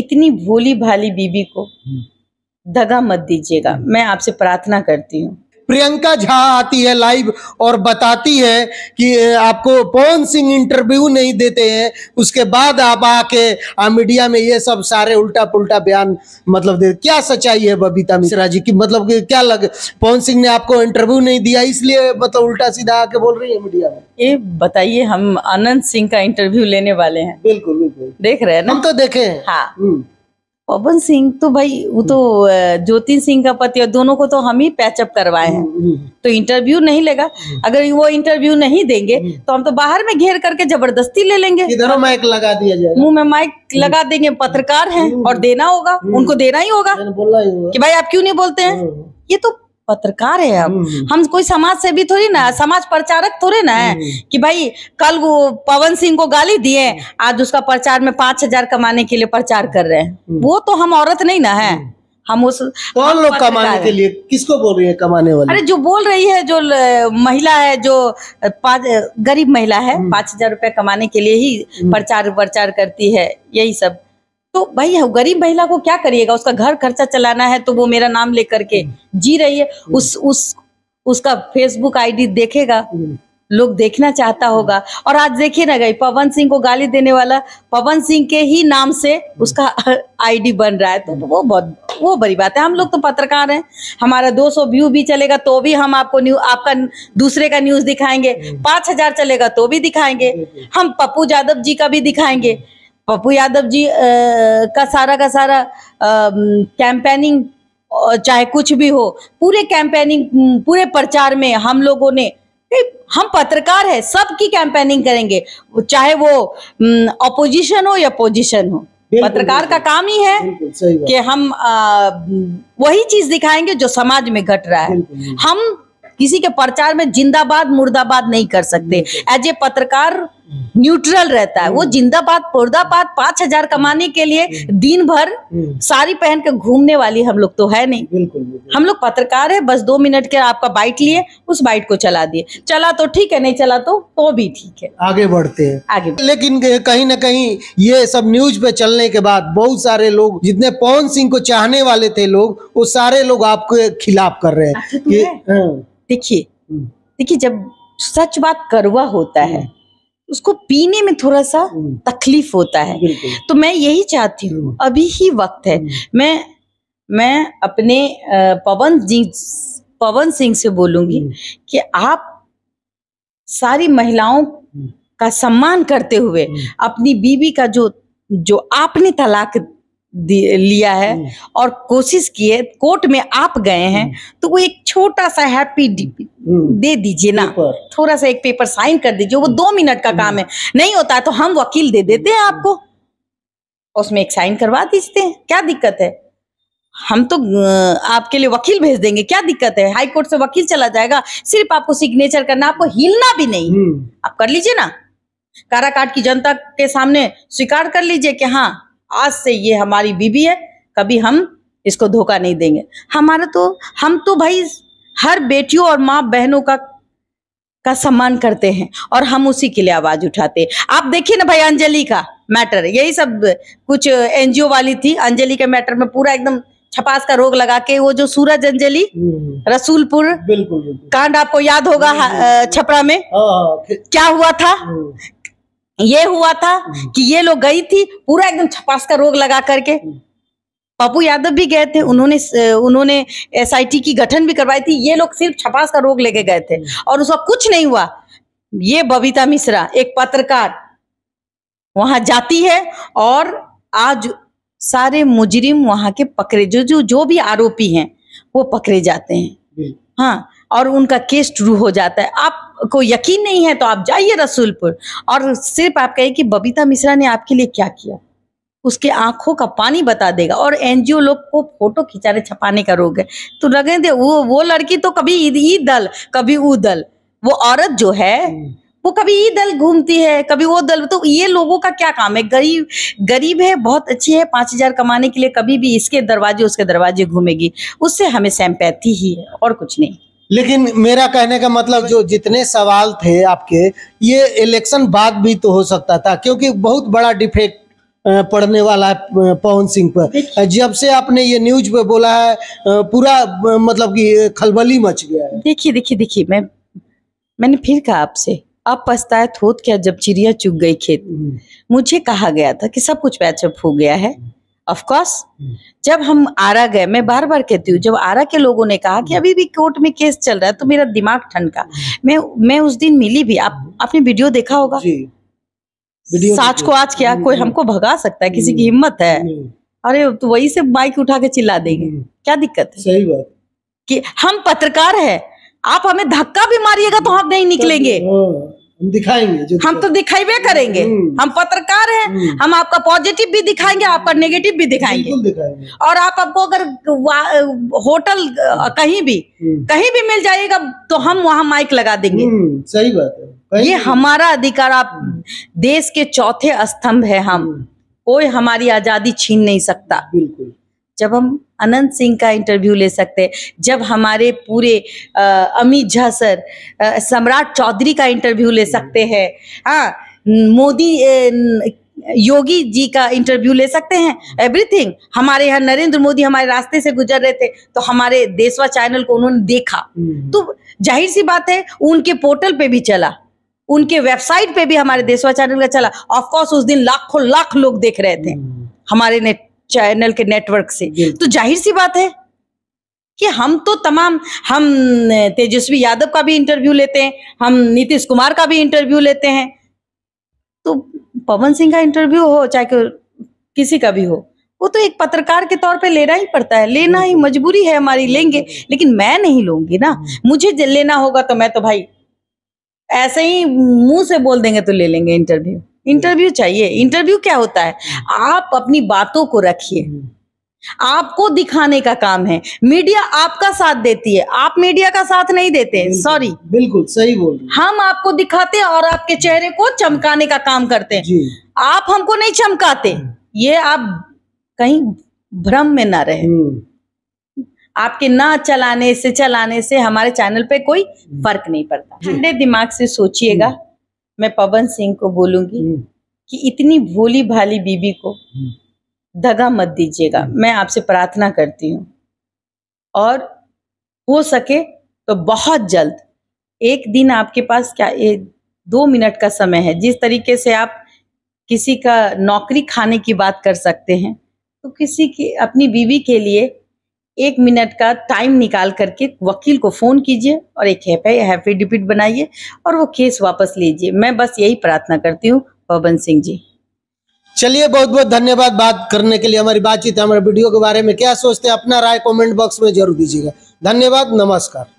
इतनी भोली भाली बीबी को हम्म। दगा मत दीजिएगा हम्म। मैं आपसे प्रार्थना करती हूँ प्रियंका झा आती है लाइव और बताती है कि आपको पवन सिंह इंटरव्यू नहीं देते हैं उसके बाद आप आके मीडिया में ये सब सारे उल्टा पुल्टा बयान मतलब दे क्या सच्चाई है बबीता मिश्रा जी की मतलब क्या लग पवन सिंह ने आपको इंटरव्यू नहीं दिया इसलिए मतलब उल्टा सीधा आके बोल रही है मीडिया में ये बताइए हम अनंत सिंह का इंटरव्यू लेने वाले हैं बिल्कुल बिल्कुल देख रहे हैं ना हम तो देखे हैं हाँ हम्म। पवन सिंह तो भाई वो तो हम्म। ज्योति सिंह का पति और दोनों को तो हम ही पैचअप करवाए हैं हम्म, हम्म। तो इंटरव्यू नहीं लेगा अगर वो इंटरव्यू नहीं देंगे तो हम तो बाहर में घेर करके जबरदस्ती ले लेंगे इधर माइक लगा दिया मुंह में माइक लगा देंगे पत्रकार हैं और देना होगा उनको देना ही होगा कि भाई आप क्यों नहीं बोलते हैं ये तो पत्रकार है हम हम्म, हम्म। हम कोई समाज से भी थोड़ी ना समाज प्रचारक थोड़े ना है हम्म। कि भाई कल वो पवन सिंह को गाली दिए आज उसका प्रचार में पांच हजार कमाने के लिए प्रचार कर रहे हैं वो तो हम औरत नहीं ना है हम उस कौन लोग कमाने के लिए किसको बोल रही है कमाने वाले अरे जो बोल रही है जो महिला है जो गरीब महिला है पांच हजार रुपए कमाने के लिए ही प्रचार प्रचार करती है यही सब तो भाई गरीब महिला को क्या करिएगा उसका घर खर्चा चलाना है तो वो मेरा नाम लेकर के जी रही है हम्म। उस उस उसका फेसबुक आईडी देखेगा हम्म। लोग देखना चाहता होगा और आज देखिए ना गई पवन सिंह को गाली देने वाला पवन सिंह के ही नाम से उसका आईडी बन रहा है तो वो बहुत वो बड़ी बात है हम लोग तो पत्रकार हैं हमारा 200 व्यू भी चलेगा तो भी हम आपको न्यू आपका दूसरे का न्यूज दिखाएंगे हम्म। पांच हजार चलेगा तो भी दिखाएंगे हम पप्पू यादव जी का भी दिखाएंगे पप्पू यादव जी आ, का सारा का सारा कैंपेनिंग चाहे कुछ भी हो पूरे कैंपेनिंग पूरे प्रचार में हम लोगों ने हम पत्रकार है सबकी कैंपेनिंग करेंगे चाहे वो अपोजिशन हो या पोजिशन हो पत्रकार का काम ही है कि हम आ, वही चीज दिखाएंगे जो समाज में घट रहा है हम किसी के प्रचार में जिंदाबाद मुर्दाबाद नहीं कर सकते एज ए पत्रकार न्यूट्रल रहता है वो जिंदाबाद पर्दाबाद पांच हजार कमाने के लिए दिन भर साड़ी पहन के घूमने वाली हम लोग तो है नहीं हम लोग पत्रकार है बस दो मिनट के आपका बाइट लिए उस बाइट को चला दिए चला तो ठीक है नहीं चला तो तो भी ठीक है आगे बढ़ते हैं आगे बढ़ते। लेकिन कहीं ना कहीं ये सब न्यूज पे चलने के बाद बहुत सारे लोग जितने पवन सिंह को चाहने वाले थे लोग वो सारे लोग आपके खिलाफ कर रहे हैं अच्छा, देखिए हम्म। देखिए जब सच बात करवा होता है हम्म। उसको पीने में थोड़ा सा हम्म। तकलीफ होता है तो मैं यही चाहती हूँ अभी ही वक्त है मैं मैं अपने पवन जी पवन सिंह से बोलूंगी कि आप सारी महिलाओं का सम्मान करते हुए अपनी बीवी का जो जो आपने तलाक लिया है हम्म। और कोशिश की है कोर्ट में आप गए हैं हम्म। तो वो एक छोटा सा हैप्पी हम्म। दे दीजिए ना थोड़ा सा एक पेपर साइन कर दीजिए वो दो मिनट का काम है नहीं होता है तो हम वकील दे देते हैं आपको उसमें एक साइन करवा दीजिए हैं क्या दिक्कत है हम तो आपके लिए वकील भेज देंगे क्या दिक्कत है हाई कोर्ट से वकील चला जाएगा सिर्फ आपको सिग्नेचर करना आपको हिलना भी नहीं आप कर लीजिए ना काराकाट की जनता के सामने स्वीकार कर लीजिए कि हाँ आज से ये हमारी बीबी है कभी हम इसको धोखा नहीं देंगे हमारा तो हम तो भाई हर बेटियों और माँ बहनों का का सम्मान करते हैं और हम उसी के लिए आवाज उठाते हैं आप देखिए ना भाई अंजलि का मैटर यही सब कुछ एनजीओ वाली थी अंजलि के मैटर में पूरा एकदम छपास का रोग लगा के वो जो सूरज अंजलि हम्म। रसूलपुर बिल्कुल, बिल्कुल। कांड आपको याद होगा हम्म। छपरा में हाँ, हाँ, क्या हुआ था हम्म। ये हुआ था हम्म। कि ये लोग गई थी पूरा एकदम छपास का रोग लगा करके हम्म। पप्पू यादव भी गए थे उन्होंने उन्होंने एसआईटी की गठन भी करवाई थी ये लोग सिर्फ छपास का रोग लेके गए थे हम्म। और उसका कुछ नहीं हुआ ये बबीता मिश्रा एक पत्रकार वहां जाती है और आज सारे मुजरिम वहां के पकड़े जो जो जो भी आरोपी हैं वो पकड़े जाते हैं हाँ और उनका केस शुरू हो जाता है आप को यकीन नहीं है तो आप जाइए रसूलपुर और सिर्फ आप कहें कि बबीता मिश्रा ने आपके लिए क्या किया उसके आंखों का पानी बता देगा और एनजीओ लोग को फोटो खिंचाने छपाने का रोग है तो लगे दे वो वो लड़की तो कभी ई दल कभी ऊ दल वो औरत जो है वो कभी ई दल घूमती है कभी वो दल तो ये लोगों का क्या काम है गरीब गरीब है बहुत अच्छी है पांच हजार कमाने के लिए कभी भी इसके दरवाजे उसके दरवाजे घूमेगी उससे हमें सैम्पैथी ही है और कुछ नहीं लेकिन मेरा कहने का मतलब जो जितने सवाल थे आपके ये इलेक्शन बाद भी तो हो सकता था क्योंकि बहुत बड़ा डिफेक्ट पढ़ने वाला है पवन सिंह पर जब से आपने ये न्यूज पे बोला है पूरा मतलब कि खलबली मच गया है देखिए देखिए देखिए मैं मैंने फिर कहा आपसे आप पछताए थोत क्या जब चिड़िया चुग गई खेत हम्म। मुझे कहा गया था कि सब कुछ पैचअप हो गया है ऑफकोर्स hmm. जब हम आरा गए मैं बार बार कहती हूँ जब आरा के लोगों ने कहा कि hmm. अभी भी कोर्ट में केस चल रहा है तो मेरा दिमाग ठनका hmm. मैं मैं उस दिन मिली भी आप आपने वीडियो देखा होगा साच को आज क्या कोई हमको भगा सकता है किसी की हिम्मत है अरे तो वही से बाइक उठा के चिल्ला देंगे क्या दिक्कत है सही बात कि हम पत्रकार है आप हमें धक्का भी मारिएगा तो हम नहीं निकलेंगे हाँ। दिखाएंगे हम तो दिखाईबे करेंगे हम्म। हम पत्रकार हैं हम्म। हम आपका पॉजिटिव भी दिखाएंगे आपका नेगेटिव भी दिखाएंगे, दिखाएंगे। और आप आपको अगर होटल कहीं भी हम्म। कहीं भी मिल जाएगा तो हम वहाँ माइक लगा देंगे सही बात है ये हमारा अधिकार आप देश के चौथे स्तंभ है हम कोई हमारी आजादी छीन नहीं सकता बिल्कुल जब हम अनंत सिंह का इंटरव्यू ले सकते हैं जब हमारे पूरे अमित झा सर सम्राट चौधरी का इंटरव्यू ले सकते हैं हाँ मोदी योगी जी का इंटरव्यू ले सकते हैं एवरीथिंग हमारे यहाँ नरेंद्र मोदी हमारे रास्ते से गुजर रहे थे तो हमारे देशवा चैनल को उन्होंने देखा हम्म। तो जाहिर सी बात है उनके पोर्टल पे भी चला उनके वेबसाइट पे भी हमारे देशवा चैनल का चला ऑफकोर्स उस दिन लाखों लाख लोग देख रहे थे हम्म। हमारे ने चैनल के नेटवर्क से तो जाहिर सी बात है कि हम तो तमाम हम तेजस्वी यादव का भी इंटरव्यू लेते हैं हम नीतीश कुमार का भी इंटरव्यू लेते हैं तो पवन सिंह का इंटरव्यू हो चाहे किसी का भी हो वो तो एक पत्रकार के तौर पे लेना ही पड़ता है लेना ही मजबूरी है हमारी लेंगे लेकिन मैं नहीं लूंगी ना हम्म। मुझे लेना होगा तो मैं तो भाई ऐसे ही मुंह से बोल देंगे तो ले लेंगे इंटरव्यू इंटरव्यू चाहिए इंटरव्यू क्या होता है आप अपनी बातों को रखिए आपको दिखाने का काम है मीडिया आपका साथ देती है आप मीडिया का साथ नहीं देते सॉरी बिल्कुल सही बोल हम आपको दिखाते हैं और आपके चेहरे को चमकाने का काम करते हैं आप हमको नहीं चमकाते हम्म। ये आप कहीं भ्रम में ना रहे हम्म। आपके ना चलाने से चलाने से हमारे चैनल पे कोई हम्म। फर्क नहीं पड़ता ठंडे दिमाग से सोचिएगा मैं पवन सिंह को बोलूंगी हम्म। कि इतनी भोली भाली बीबी को हम्म। दगा मत दीजिएगा हम्म। मैं आपसे प्रार्थना करती हूँ और हो सके तो बहुत जल्द एक दिन आपके पास क्या एक दो मिनट का समय है जिस तरीके से आप किसी का नौकरी खाने की बात कर सकते हैं तो किसी की अपनी बीवी के लिए एक मिनट का टाइम निकाल करके वकील को फ़ोन कीजिए और एक एफिडेविट बनाइए और वो केस वापस लीजिए मैं बस यही प्रार्थना करती हूँ पवन सिंह जी चलिए बहुत बहुत धन्यवाद बात करने के लिए हमारी बातचीत हमारे वीडियो के बारे में क्या सोचते हैं अपना राय कमेंट बॉक्स में जरूर दीजिएगा धन्यवाद नमस्कार